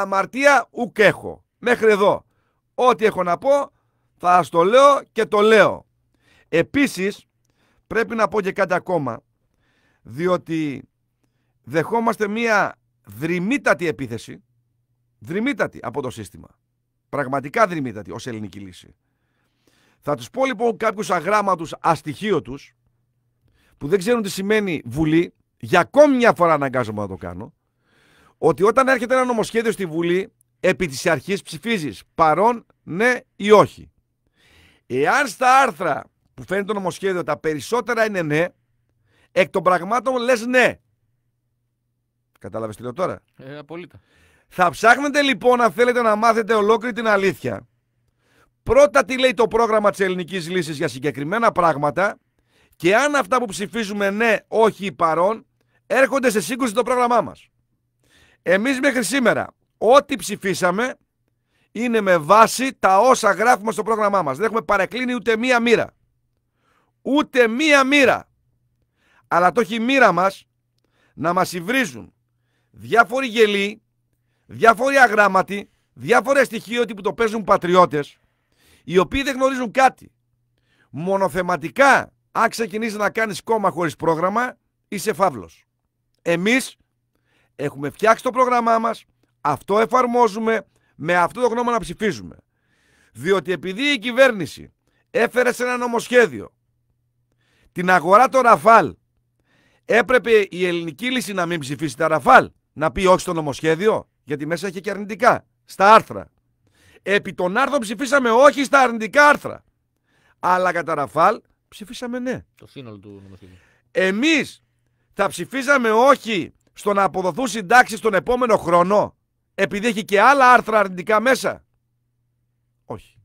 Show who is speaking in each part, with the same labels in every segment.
Speaker 1: αμαρτία ουκ έχω. Μέχρι εδώ. Ό,τι έχω να πω θα σας το λέω και το λέω. Επίσης πρέπει να πω και κάτι ακόμα διότι δεχόμαστε μία δρυμύτατη επίθεση δρυμύτατη από το σύστημα. Πραγματικά δρυμύτατη ως ελληνική λύση. Θα τους πω λοιπόν κάποιους αγράμματους αστοιχείωτους που δεν ξέρουν τι σημαίνει βουλή για ακόμη μια φορά αναγκάζομαι να το κάνω ότι όταν έρχεται ένα νομοσχέδιο στη Βουλή, επί της αρχής ψηφίζεις παρόν, ναι ή όχι. Εάν στα άρθρα που φαίνεται το νομοσχέδιο τα περισσότερα είναι ναι, εκ των πραγμάτων λες ναι. κατάλαβες τι λέω τώρα. Ε, απολύτω. Θα ψάχνετε λοιπόν αν θέλετε να μάθετε ολόκληρη την αλήθεια. Πρώτα τι λέει το πρόγραμμα της ελληνικής λύσης για συγκεκριμένα πράγματα και αν αυτά που ψηφίζουμε ναι, όχι ή παρόν, έρχονται σε σύγκρουση το πρόγραμμά μας. Εμείς μέχρι σήμερα ό,τι ψηφίσαμε είναι με βάση τα όσα γράφουμε στο πρόγραμμά μας. Δεν έχουμε παρεκκλίνει ούτε μία μοίρα. Ούτε μία μοίρα. Αλλά το έχει η μοίρα μας να μας υβρίζουν διάφοροι γελοί, διάφοροι αγράμματοι, διάφορα στοιχεία που το παίζουν πατριώτες, οι οποίοι δεν γνωρίζουν κάτι. Μονοθεματικά, αν ξεκινήσεις να κάνεις κόμμα χωρίς πρόγραμμα, είσαι φαύλος. Εμείς Έχουμε φτιάξει το πρόγραμμά μας, αυτό εφαρμόζουμε, με αυτό το γνώμα να ψηφίζουμε. Διότι επειδή η κυβέρνηση έφερε σε ένα νομοσχέδιο την αγορά των Ραφάλ, έπρεπε η ελληνική λύση να μην ψηφίσει τα Ραφάλ, να πει όχι στο νομοσχέδιο, γιατί μέσα έχει και αρνητικά, στα άρθρα. Επί των άρθρων ψηφίσαμε όχι στα αρνητικά άρθρα. Αλλά κατά Ραφάλ ψηφίσαμε ναι. Το σύνολο του νομοσχεδίου. Εμείς θα ψηφίζαμε όχι στο να αποδοθούν συντάξεις τον επόμενο χρόνο, επειδή έχει και άλλα άρθρα αρνητικά μέσα. Όχι.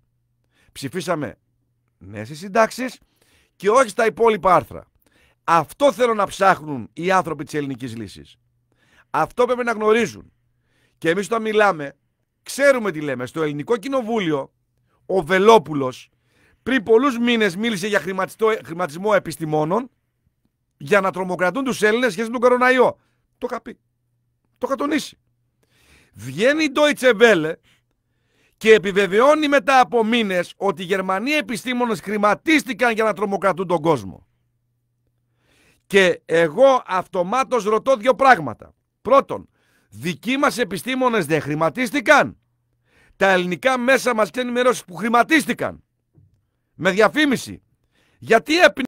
Speaker 1: Ψηφίσαμε ναι στι συντάξεις και όχι στα υπόλοιπα άρθρα. Αυτό θέλω να ψάχνουν οι άνθρωποι της ελληνικής λύσης. Αυτό πρέπει να γνωρίζουν. Και εμείς όταν μιλάμε, ξέρουμε τι λέμε. Στο ελληνικό κοινοβούλιο, ο Βελόπουλος πριν πολλούς μήνες μίλησε για χρηματισμό επιστημόνων για να τρομοκρατούν τους Έλληνες σχέση με τον κοροναϊό. Το είχα πει. Το είχα τονίσει. Βγαίνει η Deutsche Welle και επιβεβαιώνει μετά από μήνες ότι οι Γερμανοί επιστήμονες χρηματίστηκαν για να τρομοκρατούν τον κόσμο. Και εγώ αυτομάτως ρωτώ δύο πράγματα. Πρώτον, δικοί μας επιστήμονες δεν χρηματίστηκαν. Τα ελληνικά μέσα μας και ενημερώσεις που χρηματίστηκαν με διαφήμιση. Γιατί